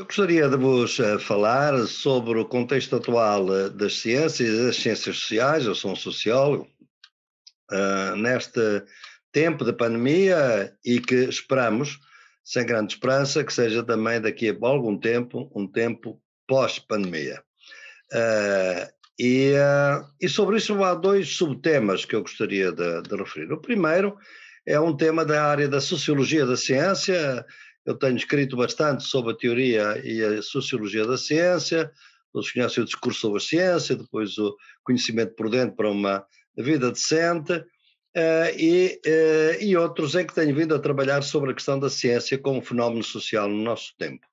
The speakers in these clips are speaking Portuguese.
Eu gostaria de vos eh, falar sobre o contexto atual eh, das ciências e das ciências sociais. Eu sou um sociólogo. Uh, neste tempo de pandemia e que esperamos, sem grande esperança, que seja também daqui a algum tempo, um tempo pós-pandemia. Uh, e, uh, e, sobre isso há dois subtemas que eu gostaria de, de referir. O primeiro é um tema da área da sociologia da ciência eu tenho escrito bastante sobre a teoria e a sociologia da ciência, todos conhecem o discurso sobre a ciência, depois o conhecimento prudente para uma vida decente, uh, e, uh, e outros em é que tenho vindo a trabalhar sobre a questão da ciência como fenómeno social no nosso tempo.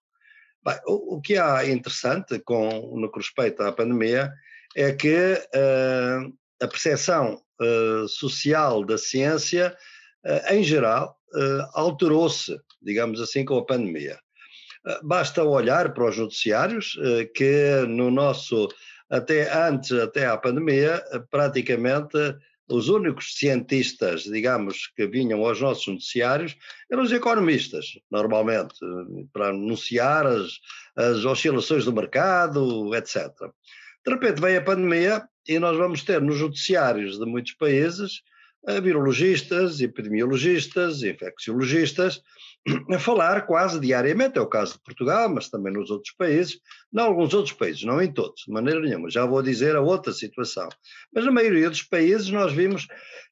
Bem, o, o, que há interessante com, no que respeita à pandemia é que uh, a percepção social da ciência, em geral, uh, alterou-se, digamos assim, com a pandemia. Uh, basta olhar para os noticiários uh, que no nosso, até antes, até à pandemia, praticamente os únicos cientistas, digamos, que vinham aos nossos noticiários eram os economistas, normalmente, para anunciar as, as oscilações do mercado, etc. De repente vem a pandemia e nós vamos ter nos noticiários de muitos países virologistas, epidemiologistas, infecciologistas, a falar quase diariamente, é o caso de Portugal, mas também nos outros países, em alguns outros países, não em todos, de maneira nenhuma, já vou dizer a outra situação. Mas na maioria dos países nós vimos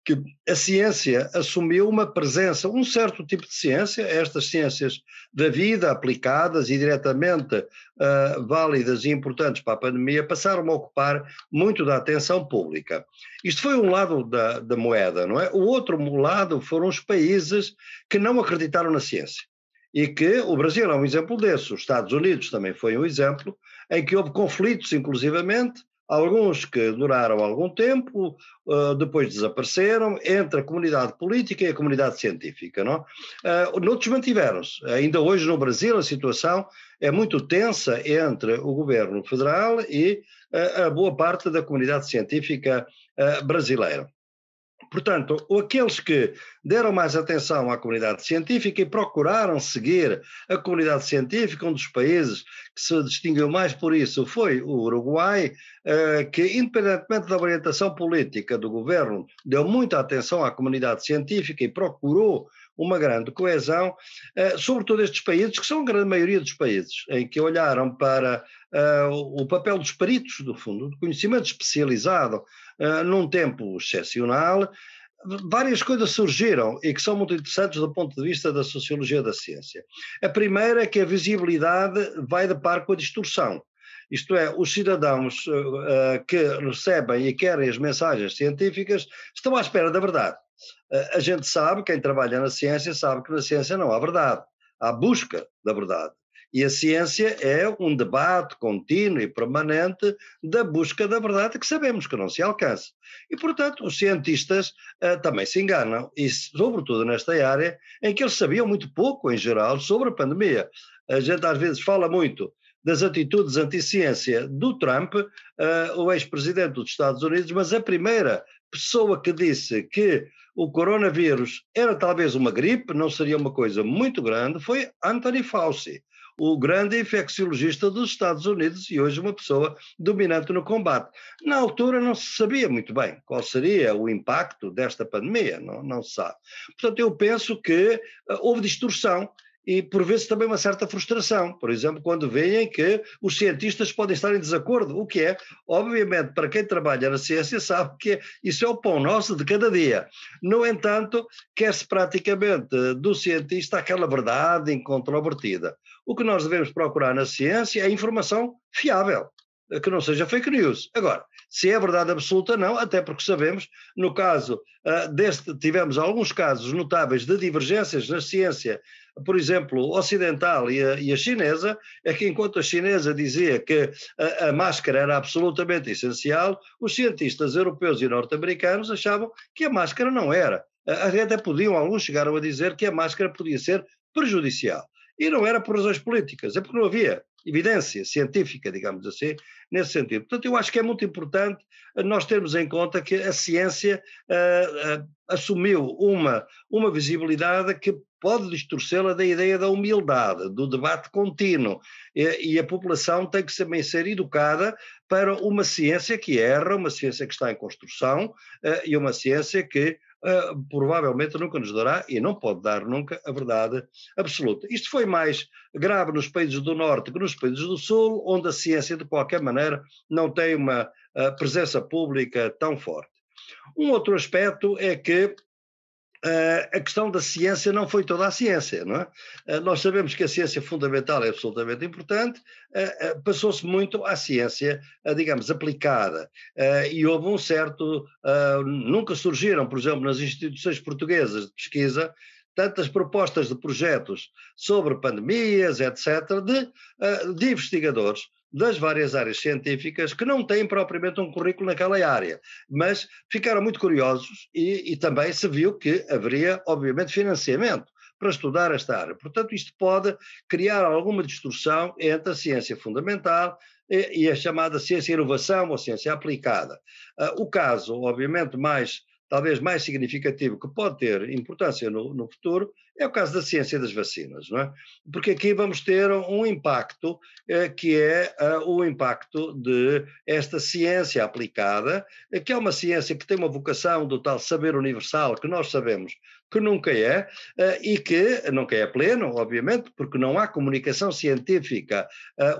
que a ciência assumiu uma presença, um certo tipo de ciência, estas ciências da vida aplicadas e diretamente uh, válidas e importantes para a pandemia, passaram a ocupar muito da atenção pública. Isto foi um lado da, da moeda, não é? O outro lado foram os países que não acreditaram na ciência e que o Brasil é um exemplo desse, os Estados Unidos também foi um exemplo, em que houve conflitos, inclusivamente, alguns que duraram algum tempo, eh, depois desapareceram, entre a comunidade política e a comunidade científica. Não? É? Eh, noutros mantiveram-se. Ainda hoje no Brasil a situação é muito tensa entre o governo federal e eh, a boa parte da comunidade científica brasileira. Portanto, aqueles que deram mais atenção à comunidade científica e procuraram seguir a comunidade científica, um dos países que se distinguiu mais por isso foi o Uruguai, eh, que, independentemente da orientação política do governo, deu muita atenção à comunidade científica e procurou uma grande coesão, eh, sobretudo estes países, que são a grande maioria dos países, em que olharam para eh, o papel dos peritos, do fundo, do conhecimento especializado, eh, num tempo excepcional. Várias coisas surgiram e que são muito interessantes do ponto de vista da sociologia da ciência. A primeira é que a visibilidade vai de par com a distorção. Isto é, os cidadãos que recebem e querem as mensagens científicas estão à espera da verdade a gente sabe, quem trabalha na ciência, sabe que na ciência não há verdade, há busca da verdade. E a ciência é um debate contínuo e permanente da busca da verdade que sabemos que não se alcança. E, portanto, os cientistas uh, também se enganam, e sobretudo nesta área em que eles sabiam muito pouco, em geral, sobre a pandemia. A gente às vezes fala muito das atitudes anti-ciência do Trump, uh, o ex-presidente dos Estados Unidos, mas a primeira pessoa que disse que o coronavírus era talvez uma gripe, não seria uma coisa muito grande, foi Anthony Fauci, o grande infecciologista dos Estados Unidos e hoje uma pessoa dominante no combate. Na altura não se sabia muito bem qual seria o impacto desta pandemia, não, não se sabe. Portanto, eu penso que eh, houve distorção e por vezes também uma certa frustração. Por exemplo, quando veem que os cientistas podem estar em desacordo, o que é, obviamente, para quem trabalha na ciência sabe que isso é o pão nosso de cada dia. No entanto, quer-se praticamente do cientista aquela verdade incontrovertida. O que nós devemos procurar na ciência é informação fiável que não seja fake news. Agora, se é verdade absoluta, não, até porque sabemos, no caso uh, deste, tivemos alguns casos notáveis de divergências na ciência por exemplo, ocidental e a, e a chinesa, é que enquanto a chinesa dizia que a, a máscara era absolutamente essencial, os cientistas europeus e norte-americanos achavam que a máscara não era. Até podiam, alguns chegaram a dizer que a máscara podia ser prejudicial. E não era por razões políticas, é porque não havia evidência científica, digamos assim, nesse sentido. Portanto, eu acho que é muito importante nós termos em conta que a ciência ah, ah, assumiu uma, uma visibilidade que pode distorcê-la da ideia da humildade, do debate contínuo. E, e, a população tem que também ser educada para uma ciência que erra, uma ciência que está em construção uh, e uma ciência que uh, provavelmente nunca nos dará e não pode dar nunca a verdade absoluta. Isto foi mais grave nos países do Norte que nos países do Sul, onde a ciência, de qualquer maneira, não tem uma uh, presença pública tão forte. Um outro aspecto é que eh, a questão da ciência não foi toda a ciência, não é? Eh, nós sabemos que a ciência fundamental é absolutamente importante, eh, passou-se muito à ciência, digamos, aplicada, e houve um certo. Nunca surgiram, por exemplo, nas instituições portuguesas de pesquisa, tantas propostas de projetos sobre pandemias, etc., de, de investigadores das várias áreas científicas que não têm propriamente um currículo naquela área, mas ficaram muito curiosos e, e também se viu que haveria, obviamente, financiamento para estudar esta área. Portanto, isto pode criar alguma distorção entre a ciência fundamental e, e a chamada ciência inovação ou ciência aplicada. Uh, o caso, obviamente, mais talvez mais significativo que pode ter importância no, no futuro é o caso da ciência das vacinas, não é? Porque aqui vamos ter um impacto eh, que é eh, o impacto de esta ciência aplicada, eh, que é uma ciência que tem uma vocação do tal saber universal, que nós sabemos que nunca é, eh, e que nunca é pleno, obviamente, porque não há comunicação científica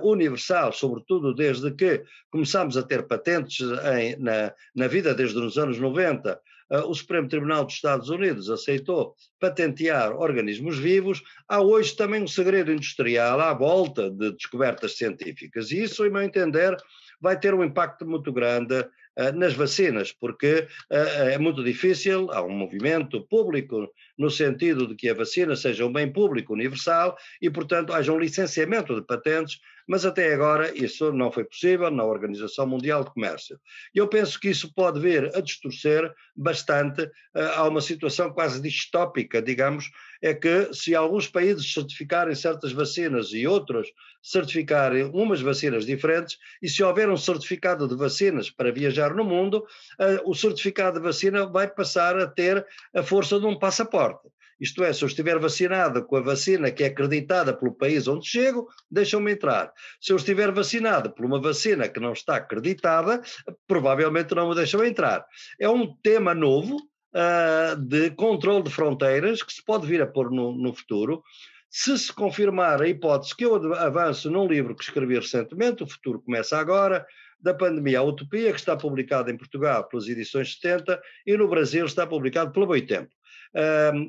universal, sobretudo desde que começamos a ter patentes em, na, na vida, desde os anos 90 ah, o Supremo Tribunal dos Estados Unidos aceitou patentear organismos vivos, há hoje também um segredo industrial à volta de descobertas científicas. E isso, em meu entender, vai ter um impacto muito grande uh, nas vacinas, porque uh, é muito difícil, há um movimento público no sentido de que a vacina seja um bem público universal e, portanto, haja um licenciamento de patentes mas até agora isso não foi possível na Organização Mundial de Comércio. Eu penso que isso pode vir a distorcer bastante a eh, uma situação quase distópica, digamos, é que se alguns países certificarem certas vacinas e outros certificarem umas vacinas diferentes, e se houver um certificado de vacinas para viajar no mundo, eh, o certificado de vacina vai passar a ter a força de um passaporte. Isto é, se eu estiver vacinado com a vacina que é acreditada pelo país onde chego, deixam-me entrar. Se eu estiver vacinado por uma vacina que não está acreditada, provavelmente não me deixam entrar. É um tema novo uh, de controle de fronteiras que se pode vir a pôr no, no futuro. Se se confirmar a hipótese que eu avanço num livro que escrevi recentemente, O Futuro Começa Agora, da pandemia à utopia, que está publicado em Portugal pelas edições 70 e no Brasil está publicado pelo Boitempo.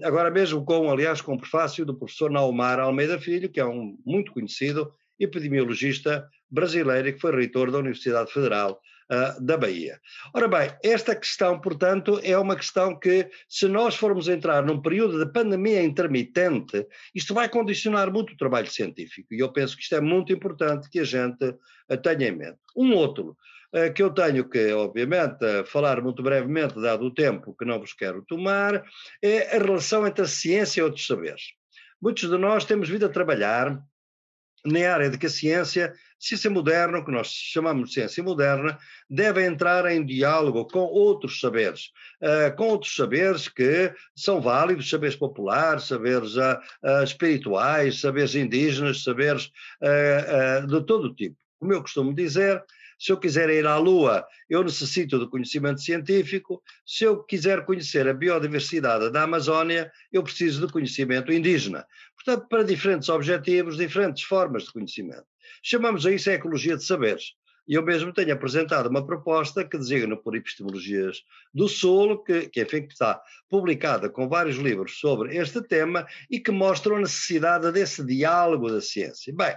agora mesmo com, aliás, com o prefácio do professor Naumar Almeida Filho, que é um muito conhecido epidemiologista brasileiro e que foi reitor da Universidade Federal uh, da Bahia. Ora bem, esta questão, portanto, é uma questão que, se nós formos entrar num período de pandemia intermitente, isto vai condicionar muito o trabalho científico. E eu penso que isto é muito importante que a gente tenha em mente. Um outro ah, que eu tenho que, obviamente, falar muito brevemente, dado o tempo que não vos quero tomar, é a relação entre a ciência e outros saberes. Muitos de nós temos vindo a trabalhar na área de que a ciência, ciência moderna, o que nós chamamos de ciência moderna, deve entrar em diálogo com outros saberes, uh, com outros saberes que são válidos, saberes populares, saberes uh, uh, espirituais, saberes indígenas, saberes de todo tipo. Como eu costumo dizer, se eu quiser ir à Lua, eu necessito de conhecimento científico. Se eu quiser conhecer a biodiversidade da Amazónia, eu preciso de conhecimento indígena. Portanto, para diferentes objetivos, diferentes formas de conhecimento. Chamamos a isso a ecologia de saberes. E eu mesmo tenho apresentado uma proposta que designo por epistemologias do Sul, que, que, enfim, está publicada com vários livros sobre este tema e que mostram a necessidade desse diálogo da ciência. Bem,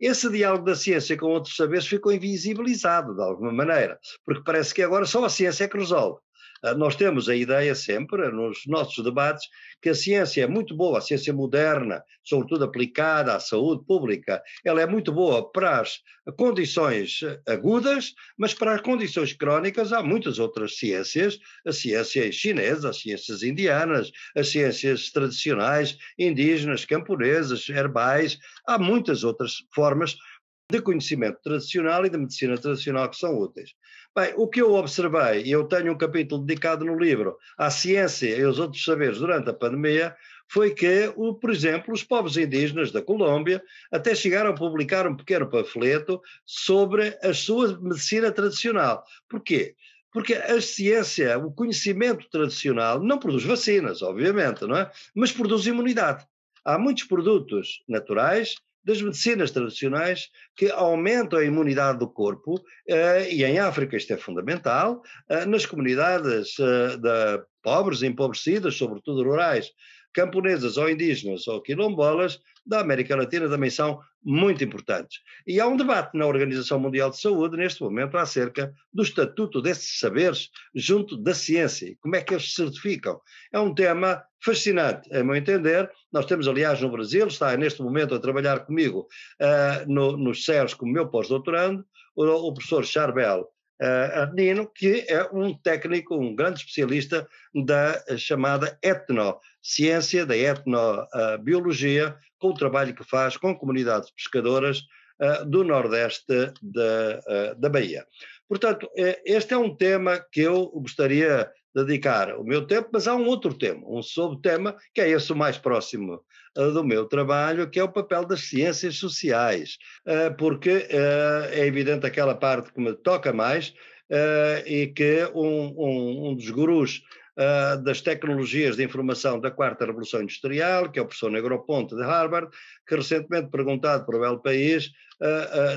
esse diálogo da ciência com outros saberes ficou invisibilizado de alguma maneira, porque parece que agora só a ciência é que resolve. Ah, nós temos a ideia sempre, nos nossos debates, que a ciência é muito boa, a ciência moderna, sobretudo aplicada à saúde pública, ela é muito boa para as condições agudas, mas para as condições crónicas há muitas outras ciências, as ciências chinesas, as ciências indianas, as ciências tradicionais, indígenas, camponesas, herbais, há muitas outras formas de conhecimento tradicional e de medicina tradicional que são úteis. Bem, o que eu observei, e eu tenho um capítulo dedicado no livro à ciência e aos outros saberes durante a pandemia, foi que, o, por exemplo, os povos indígenas da Colômbia até chegaram a publicar um pequeno panfleto sobre a sua medicina tradicional. Porquê? Porque a ciência, o conhecimento tradicional, não produz vacinas, obviamente, não é? Mas produz imunidade. Há muitos produtos naturais das medicinas tradicionais que aumentam a imunidade do corpo, eh, e em África isto é fundamental, eh, nas comunidades eh, de pobres, empobrecidas, sobretudo rurais, camponesas ou indígenas ou quilombolas da América Latina também são muito importantes. E há um debate na Organização Mundial de Saúde, neste momento, acerca do estatuto desses saberes junto da ciência, como é que eles se certificam. É um tema fascinante, a meu entender. Nós temos, aliás, no Brasil, está neste momento a trabalhar comigo uh, no, nos céus como meu pós-doutorando, o, o professor Charbel uh, que é um técnico, um grande especialista da chamada etnociência, da etnobiologia, eh, com o trabalho que faz com comunidades pescadoras uh, do Nordeste da, uh, da Bahia. Portanto, este é um tema que eu gostaria dedicar o meu tempo, mas há um outro tema, um subtema, que é esse o mais próximo uh, do meu trabalho, que é o papel das ciências sociais, uh, porque uh, é evidente aquela parte que me toca mais e que um, um, um dos gurus das tecnologias de informação da quarta revolução industrial, que é o professor Negroponte de Harvard, que recentemente perguntado para o Belo País,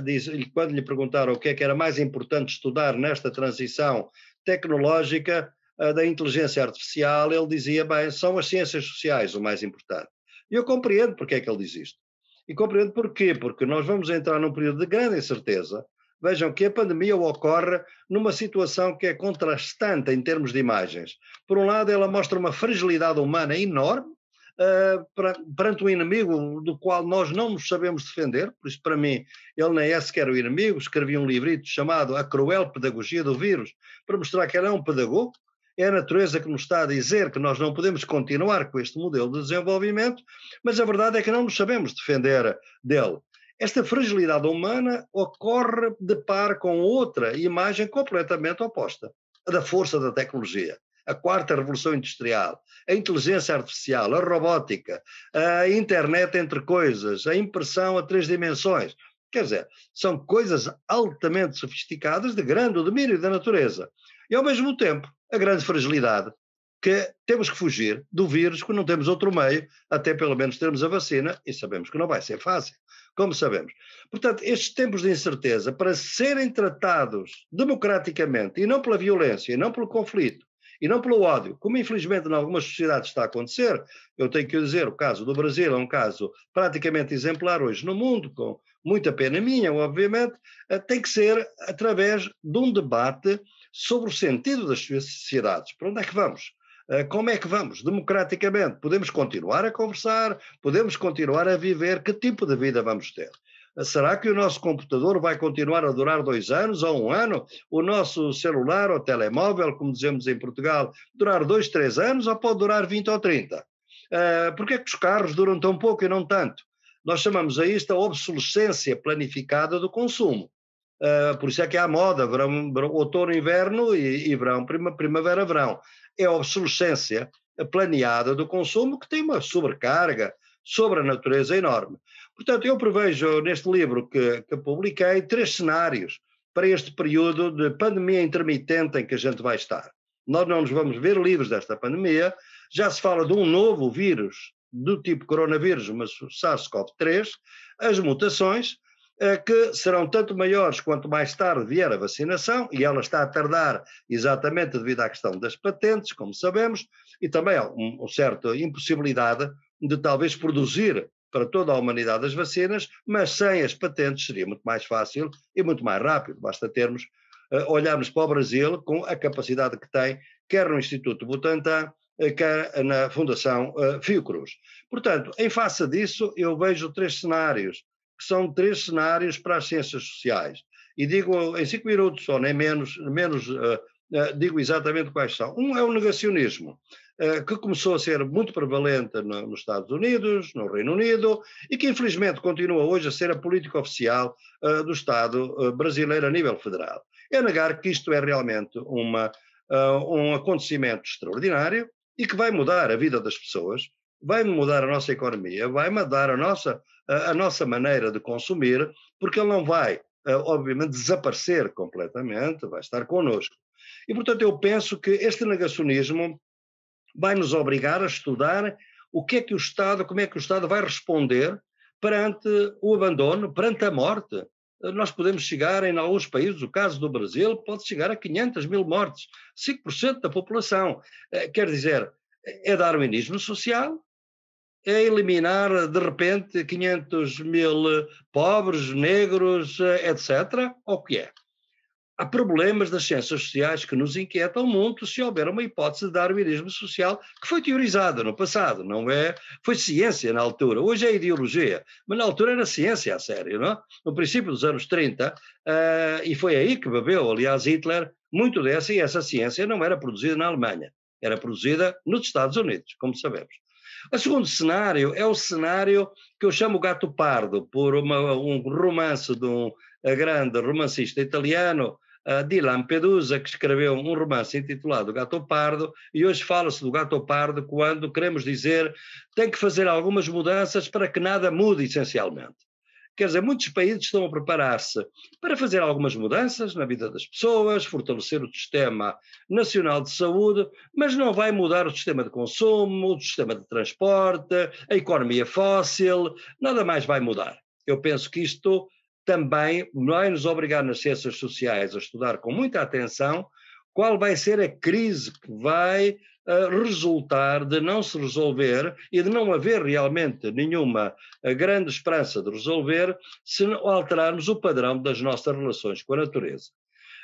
diz, quando lhe perguntaram o que é que era mais importante estudar nesta transição tecnológica, da inteligência artificial, ele dizia, bem, são as ciências sociais o mais importante. E eu compreendo porque é que ele diz isto. E compreendo porquê, porque nós vamos entrar num período de grande incerteza. Vejam que a pandemia ocorre numa situação que é contrastante em termos de imagens. Por um lado, ela mostra uma fragilidade humana enorme uh, perante um inimigo do qual nós não nos sabemos defender, por isso, para mim, ele nem é sequer o inimigo. Escrevi um livrito chamado A Cruel Pedagogia do Vírus, para mostrar que ele é um pedagogo, é a natureza que nos está a dizer que nós não podemos continuar com este modelo de desenvolvimento, mas a verdade é que não nos sabemos defender dele. Esta fragilidade humana ocorre de par com outra imagem completamente oposta, a da força da tecnologia a quarta revolução industrial, a inteligência artificial, a robótica, a internet entre coisas, a impressão a três dimensões. Quer dizer, são coisas altamente sofisticadas de grande domínio da natureza. E, ao mesmo tempo, a grande fragilidade, que temos que fugir do vírus, que não temos outro meio, até pelo menos termos a vacina, e sabemos que não vai ser fácil, como sabemos. Portanto, estes tempos de incerteza, para serem tratados democraticamente, e não pela violência, e não pelo conflito, e não pelo ódio, como infelizmente em algumas sociedades está a acontecer. Eu tenho que dizer, o caso do Brasil é um caso praticamente exemplar hoje no mundo, com muita pena minha, obviamente, eh, tem que ser através de um debate sobre o sentido das sociedades. Para onde é que vamos? Eh, como é que vamos democraticamente? Podemos continuar a conversar, podemos continuar a viver, que tipo de vida vamos ter? Será que o nosso computador vai continuar a durar dois anos ou um ano? O nosso celular ou telemóvel, como dizemos em Portugal, durar dois, três anos ou pode durar 20 ou 30? Uh, eh, Por é que os carros duram tão pouco e não tanto? Nós chamamos a isto a obsolescência planificada do consumo. Uh, por isso é que há moda, verão, verão, outono, inverno e, e verão, prima, primavera, verão. É a obsolescência planeada do consumo que tem uma sobrecarga sobre a natureza enorme. Portanto, eu prevejo neste livro que, que publiquei três cenários para este período de pandemia intermitente em que a gente vai estar. Nós não nos vamos ver livres desta pandemia. Já se fala de um novo vírus do tipo coronavírus, mas SARS-CoV-3, as mutações, eh, que serão tanto maiores quanto mais tarde vier a vacinação, e ela está a tardar exatamente devido à questão das patentes, como sabemos, e também há uma certa impossibilidade de talvez produzir para toda a humanidade as vacinas, mas sem as patentes seria muito mais fácil e muito mais rápido. Basta termos, uh, olharmos para o Brasil com a capacidade que tem, quer no Instituto Butantan, uh, quer na Fundação uh, Fiocruz. Portanto, em face disso, eu vejo três cenários, que são três cenários para as ciências sociais. E digo em cinco minutos, ou nem menos, menos digo exatamente quais são. Um é o negacionismo. Eh, que começou a ser muito prevalente no, nos Estados Unidos, no Reino Unido, e que infelizmente continua hoje a ser a política oficial uh, do Estado uh, brasileiro a nível federal. É negar que isto é realmente uma, uh, um acontecimento extraordinário e que vai mudar a vida das pessoas, vai mudar a nossa economia, vai mudar a nossa, a nossa maneira de consumir, porque ele não vai, obviamente, desaparecer completamente, vai estar connosco. E, portanto, eu penso que este negacionismo vai nos obrigar a estudar o que é que o Estado, como é que o Estado vai responder perante o abandono, perante a morte. Nós podemos chegar, em alguns países, o caso do Brasil, pode chegar a 500 mil mortes, 5% da população. Eh, quer dizer, é darwinismo social, é eliminar de repente 500 mil pobres, negros, eh, etc. Ou o que é? Há problemas das ciências sociais que nos inquietam muito se houver uma hipótese de darwinismo social que foi teorizada no passado, não é? Foi ciência na altura, hoje é ideologia, mas na altura era ciência a sério, não? É? No princípio dos anos 30, uh, eh, e foi aí que bebeu, aliás, Hitler, muito dessa, e essa ciência não era produzida na Alemanha, era produzida nos Estados Unidos, como sabemos. O segundo cenário é o cenário que eu chamo Gato Pardo, por uma, um romance de um eh, grande romancista italiano, ah, de Lampedusa, que escreveu um romance intitulado Gato Pardo, e hoje fala-se do Gato Pardo quando queremos dizer tem que fazer algumas mudanças para que nada mude, essencialmente. Quer dizer, muitos países estão a preparar-se para fazer algumas mudanças na vida das pessoas, fortalecer o sistema nacional de saúde, mas não vai mudar o sistema de consumo, o sistema de transporte, a economia fóssil, nada mais vai mudar. Eu penso que isto também vai nos obrigar nas ciências sociais a estudar com muita atenção qual vai ser a crise que vai uh, resultar de não se resolver e de não haver realmente nenhuma eh, grande esperança de resolver se alterarmos o padrão das nossas relações com a natureza.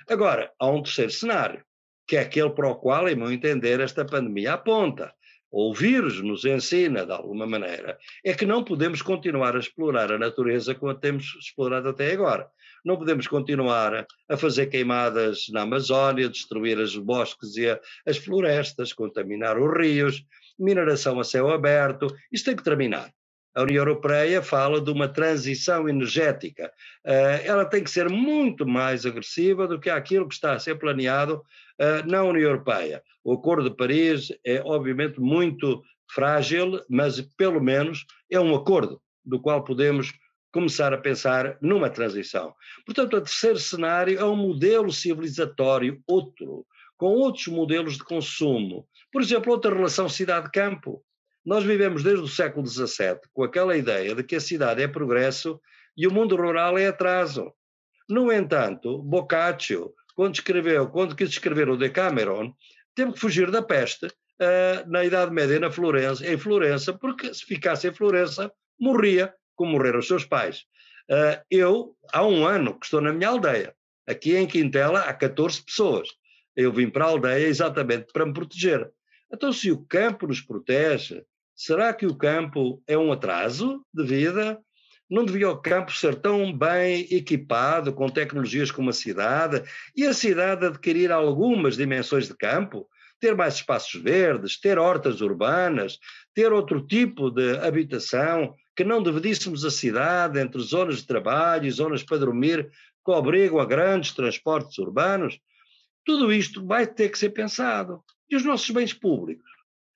Agora, há um terceiro cenário, que é aquele para o qual, em meu entender, esta pandemia aponta, o vírus nos ensina, de alguma maneira, é que não podemos continuar a explorar a natureza como a temos explorado até agora. Não podemos continuar a fazer queimadas na Amazónia, destruir os bosques e as florestas, contaminar os rios, mineração a céu aberto. Isso tem que terminar a União Europeia fala de uma transição energética. Eh, ela tem que ser muito mais agressiva do que aquilo que está a ser planeado eh, na União Europeia. O Acordo de Paris é, obviamente, muito frágil, mas pelo menos é um acordo do qual podemos começar a pensar numa transição. Portanto, o terceiro cenário é um modelo civilizatório outro, com outros modelos de consumo. Por exemplo, outra relação cidade-campo. Nós vivemos desde o século XVII com aquela ideia de que a cidade é progresso e o mundo rural é atraso. No entanto, Boccaccio, quando escreveu, quando quis escrever o Decameron, teve que fugir da peste uh, na Idade Média na Florença, em Florença, porque se ficasse em Florença morria, como morreram os seus pais. Uh, eu, há um ano que estou na minha aldeia, aqui em Quintela há 14 pessoas. Eu vim para a aldeia exatamente para me proteger. Então, se o campo nos protege, Será que o campo é um atraso de vida? Não devia o campo ser tão bem equipado com tecnologias como a cidade e a cidade adquirir algumas dimensões de campo? Ter mais espaços verdes, ter hortas urbanas, ter outro tipo de habitação, que não dividíssemos a cidade entre zonas de trabalho e zonas para dormir que obrigam a grandes transportes urbanos? Tudo isto vai ter que ser pensado. E os nossos bens públicos?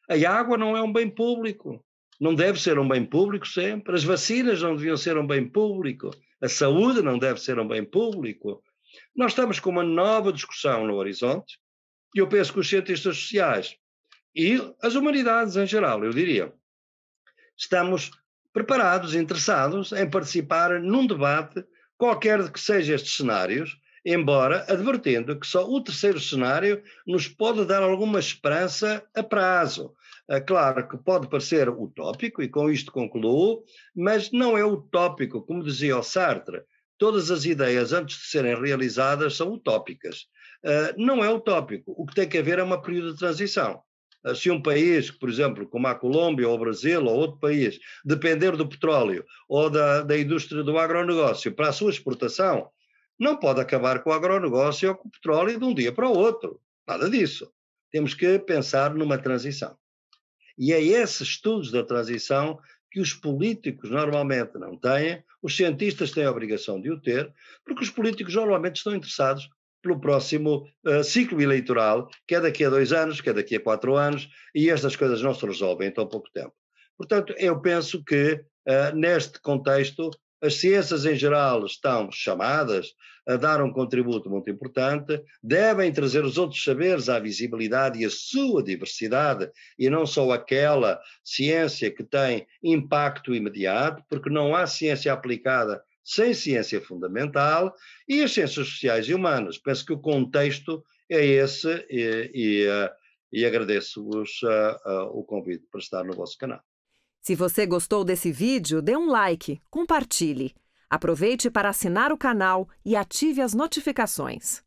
A água não é um bem público, não deve ser um bem público sempre. As vacinas não deviam ser um bem público. A saúde não deve ser um bem público. Nós estamos com uma nova discussão no horizonte e eu penso que os cientistas sociais e as humanidades em geral, eu diria, estamos preparados, interessados em participar num debate, qualquer que seja estes cenários, embora advertindo que só o terceiro cenário nos pode dar alguma esperança a prazo. É claro que pode parecer utópico, e com isto concluo, mas não é utópico, como dizia o Sartre. Todas as ideias, antes de serem realizadas, são utópicas. Eh, não é utópico. O que tem que haver é uma período de transição. Eh, se um país, por exemplo, como a Colômbia, ou o Brasil, ou outro país, depender do petróleo ou da, da indústria do agronegócio para a sua exportação, não pode acabar com o agronegócio ou com o petróleo de um dia para o outro. Nada disso. Temos que pensar numa transição. E é esses estudos da transição que os políticos normalmente não têm, os cientistas têm a obrigação de o ter, porque os políticos normalmente estão interessados pelo próximo uh, ciclo eleitoral, que é daqui a dois anos, que é daqui a quatro anos, e estas coisas não se resolvem em tão pouco tempo. Portanto, eu penso que uh, neste contexto as ciências em geral estão chamadas a dar um contributo muito importante, devem trazer os outros saberes à visibilidade e à sua diversidade, e não só aquela ciência que tem impacto imediato, porque não há ciência aplicada sem ciência fundamental, e as ciências sociais e humanas. Penso que o contexto é esse, e, e, eh, e agradeço-vos uh, uh, o convite para estar no vosso canal. Se você gostou desse vídeo, dê um like, compartilhe. Aproveite para assinar o canal e ative as notificações.